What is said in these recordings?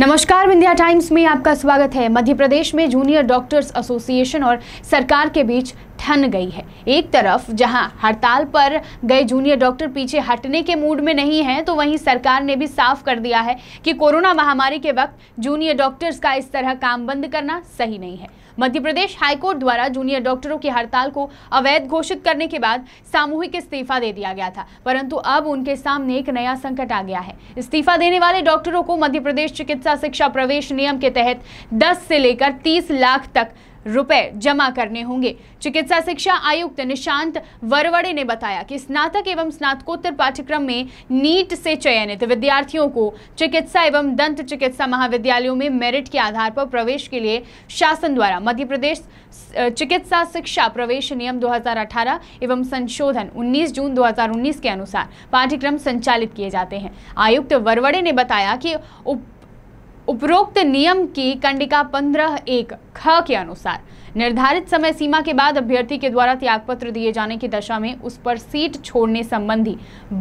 नमस्कार India times में आपका स्वागत है मध्य प्रदेश में जूनियर डॉक्टर्स एसोसिएशन और सरकार के बीच ठन गई है एक तरफ जहां हड़ताल पर गए जूनियर डॉक्टर पीछे हटने के मूड में नहीं हैं तो वहीं सरकार ने भी साफ कर दिया है कि कोरोना महामारी के वक्त जूनियर डॉक्टर्स का इस तरह काम बंद करना सही नहीं है मध्य प्रदेश हाईकोर्ट द्वारा जूनियर डॉक्टरों की हड़ताल को अवैध घोषित करने के बाद सामूहिक इस्तीफा दे दिया गया था परंतु अब उनके सामने एक नया संकट आ गया है इस्तीफा देने वाले डॉक्टरों को मध्य प्रदेश चिकित्सा शिक्षा प्रवेश नियम के तहत दस से लेकर तीस लाख तक रुपए जमा करने होंगे चिकित्सा शिक्षा आयुक्त निशांत वरवड़े ने बताया कि स्नातक एवं स्नातकोत्तर पाठ्यक्रम में नीट से चयनित विद्यार्थियों को चिकित्सा एवं दंत चिकित्सा महाविद्यालयों में मेरिट के आधार पर प्रवेश के लिए शासन द्वारा मध्य प्रदेश चिकित्सा शिक्षा प्रवेश नियम 2018 एवं संशोधन 19 जून 2019 के अनुसार पाठ्यक्रम संचालित किए जाते हैं आयुक्त वरवड़े ने बताया कि उप उपरोक्त नियम की कंडिका पंद्रह एक ख के अनुसार निर्धारित समय सीमा के बाद अभ्यर्थी के द्वारा त्यागपत्र दिए जाने की दशा में उस पर सीट छोड़ने संबंधी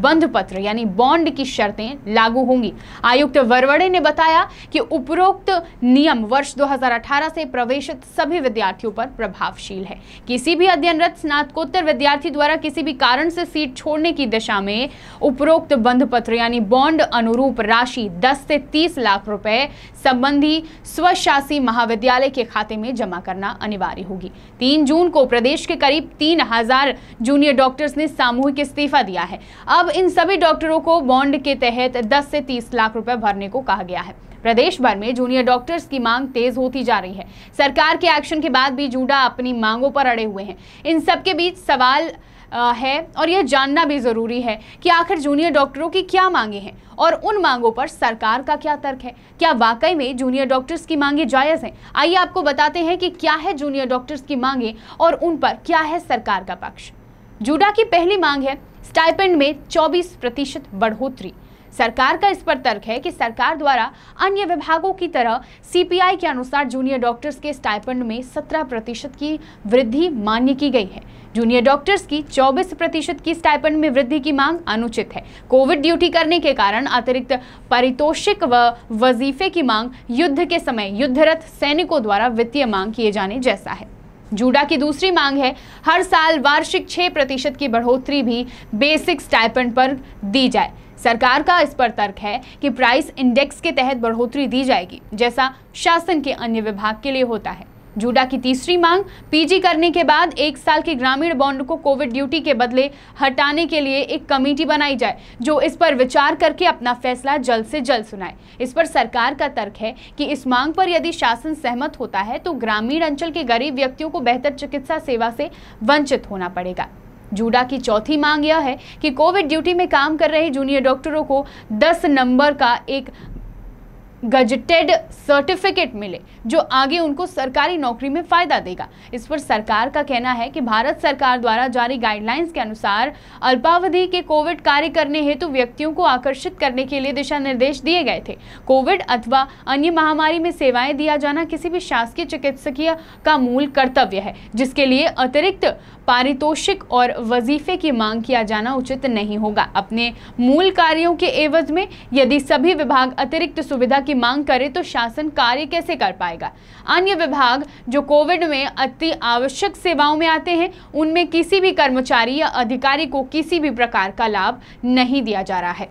बंध पत्र यानी बॉन्ड की शर्तें लागू होंगी आयुक्त वरवड़े ने बताया कि उपरोक्त नियम वर्ष 2018 से प्रवेशित सभी विद्यार्थियों पर प्रभावशील है किसी भी अध्ययनरत स्नातकोत्तर विद्यार्थी द्वारा किसी भी कारण से सीट छोड़ने की दशा में उपरोक्त बंध पत्र यानी बॉन्ड अनुरूप राशि दस से तीस लाख रुपए संबंधी स्वशासी महाविद्यालय के खाते में जमा करना अनिवार्य अनिवार्य होगी तीन जून को प्रदेश के करीब तीन हजार जूनियर डॉक्टर्स ने सामूहिक इस्तीफा दिया है अब इन सभी डॉक्टरों को बॉन्ड के तहत दस से तीस लाख रुपए भरने को कहा गया है प्रदेश भर में जूनियर डॉक्टर्स की मांग तेज होती जा रही है सरकार के एक्शन के बाद भी जूडा अपनी मांगों पर अड़े हुए हैं इन सबके बीच सवाल है और यह जानना भी ज़रूरी है कि आखिर जूनियर डॉक्टरों की क्या मांगे हैं और उन मांगों पर सरकार का क्या तर्क है क्या वाकई में जूनियर डॉक्टर्स की मांगे जायज़ हैं आइए आपको बताते हैं कि क्या है जूनियर डॉक्टर्स की मांगे और उन पर क्या है सरकार का पक्ष जूडा की पहली मांग है स्टाइपेंड में 24 प्रतिशत बढ़ोतरी सरकार का इस पर तर्क है कि सरकार द्वारा अन्य विभागों की तरह सीपीआई के अनुसार जूनियर डॉक्टर्स के स्टाइपेंड में 17 प्रतिशत की वृद्धि मान्य की गई है जूनियर डॉक्टर्स की 24 प्रतिशत की स्टाइपेंड में वृद्धि की मांग अनुचित है कोविड ड्यूटी करने के कारण अतिरिक्त पारितोषिक व वजीफे की मांग युद्ध के समय युद्धरत सैनिकों द्वारा वित्तीय मांग किए जाने जैसा है जूडा की दूसरी मांग है हर साल वार्षिक 6 प्रतिशत की बढ़ोतरी भी बेसिक स्टाइपेंड पर दी जाए सरकार का इस पर तर्क है कि प्राइस इंडेक्स के तहत बढ़ोतरी दी जाएगी जैसा शासन के अन्य विभाग के लिए होता है जूडा की तीसरी मांग पीजी करने के बाद एक साल के ग्रामीण बॉन्ड को कोविड ड्यूटी के बदले हटाने के लिए एक कमेटी बनाई जाए जो इस पर विचार करके अपना फैसला जल्द से जल्द सुनाए इस पर सरकार का तर्क है कि इस मांग पर यदि शासन सहमत होता है तो ग्रामीण अंचल के गरीब व्यक्तियों को बेहतर चिकित्सा सेवा से वंचित होना पड़ेगा जूडा की चौथी मांग यह है कि कोविड ड्यूटी में काम कर रहे जूनियर डॉक्टरों को दस नंबर का एक गजटेड सर्टिफिकेट मिले जो आगे उनको सरकारी नौकरी में फायदा देगा इस पर सरकार का कहना है कि भारत सरकार द्वारा जारी गाइडलाइंस के अनुसार अल्पावधि के कोविड कार्य करने हेतु व्यक्तियों को आकर्षित करने के लिए दिशा निर्देश दिए गए थे कोविड अथवा अन्य महामारी में सेवाएं दिया जाना किसी भी शासकीय चिकित्सकीय का मूल कर्तव्य है जिसके लिए अतिरिक्त पारितोषिक और वजीफे की मांग किया जाना उचित नहीं होगा अपने मूल कार्यों के एवज में यदि सभी विभाग अतिरिक्त सुविधा की मांग करे तो शासन कार्य कैसे कर पाएगा अन्य विभाग जो कोविड में अति आवश्यक सेवाओं में आते हैं उनमें किसी भी कर्मचारी या अधिकारी को किसी भी प्रकार का लाभ नहीं दिया जा रहा है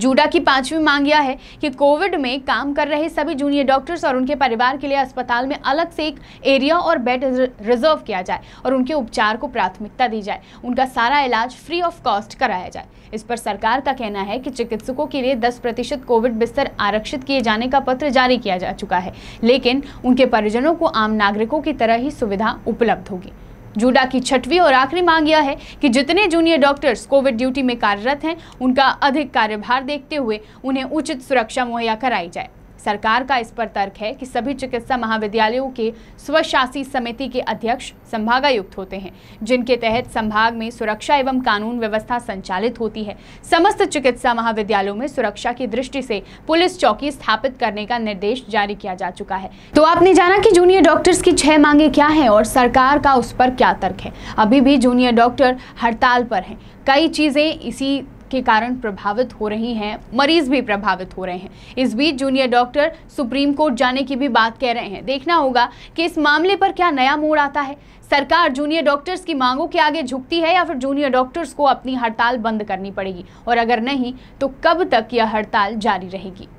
जूडा की पांचवी मांग यह है कि कोविड में काम कर रहे सभी जूनियर डॉक्टर्स और उनके परिवार के लिए अस्पताल में अलग से एक एरिया और बेड रिजर्व किया जाए और उनके उपचार को प्राथमिकता दी जाए उनका सारा इलाज फ्री ऑफ कॉस्ट कराया जाए इस पर सरकार का कहना है कि चिकित्सकों के लिए दस प्रतिशत कोविड बिस्तर आरक्षित किए जाने का पत्र जारी किया जा चुका है लेकिन उनके परिजनों को आम नागरिकों की तरह ही सुविधा उपलब्ध होगी जूडा की छठवीं और आखिरी मांग यह है कि जितने जूनियर डॉक्टर्स कोविड ड्यूटी में कार्यरत हैं उनका अधिक कार्यभार देखते हुए उन्हें उचित सुरक्षा मुहैया कराई जाए सरकार का इस पर तर्क है कि सभी चिकित्सा महाविद्यालयों के स्वशासी समिति के अध्यक्ष संभागायुक्त होते हैं जिनके तहत संभाग में सुरक्षा एवं कानून व्यवस्था संचालित होती है समस्त चिकित्सा महाविद्यालयों में सुरक्षा की दृष्टि से पुलिस चौकी स्थापित करने का निर्देश जारी किया जा चुका है तो आपने जाना की जूनियर डॉक्टर्स की छह मांगे क्या है और सरकार का उस पर क्या तर्क है अभी भी जूनियर डॉक्टर हड़ताल पर है कई चीजें इसी के कारण प्रभावित हो रही हैं मरीज भी प्रभावित हो रहे हैं इस बीच जूनियर डॉक्टर सुप्रीम कोर्ट जाने की भी बात कह रहे हैं देखना होगा कि इस मामले पर क्या नया मोड़ आता है सरकार जूनियर डॉक्टर्स की मांगों के आगे झुकती है या फिर जूनियर डॉक्टर्स को अपनी हड़ताल बंद करनी पड़ेगी और अगर नहीं तो कब तक यह हड़ताल जारी रहेगी